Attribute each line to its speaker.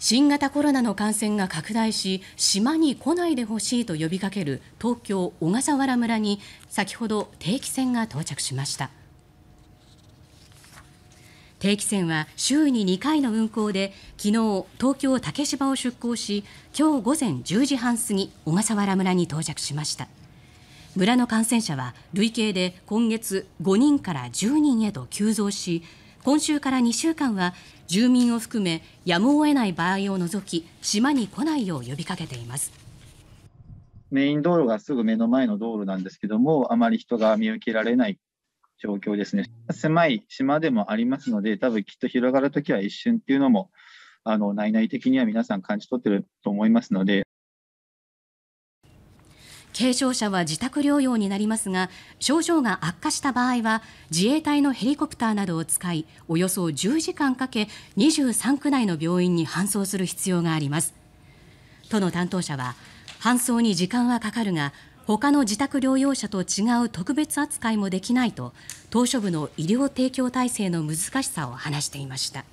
Speaker 1: 新型コロナの感染が拡大し島に来ないでほしいと呼びかける東京・小笠原村に先ほど定期船が到着しました定期船は週に2回の運航で昨日、東京・竹芝を出港し今日午前10時半過ぎ小笠原村に到着しました村の感染者は累計で今月5人から10人へと急増し今週から2週間は住民を含めやむを得ない場合を除き島に来ないよう呼びかけています。
Speaker 2: メイン道路がすぐ目の前の道路なんですけども、あまり人が見受けられない状況ですね。狭い島でもありますので、多分きっと広がるときは一瞬っていうのも、あの内々的には皆さん感じ取ってると思いますので、
Speaker 1: 軽症者は自宅療養になりますが症状が悪化した場合は自衛隊のヘリコプターなどを使いおよそ10時間かけ23区内の病院に搬送する必要があります。都の担当者は搬送に時間はかかるが他の自宅療養者と違う特別扱いもできないと島しょ部の医療提供体制の難しさを話していました。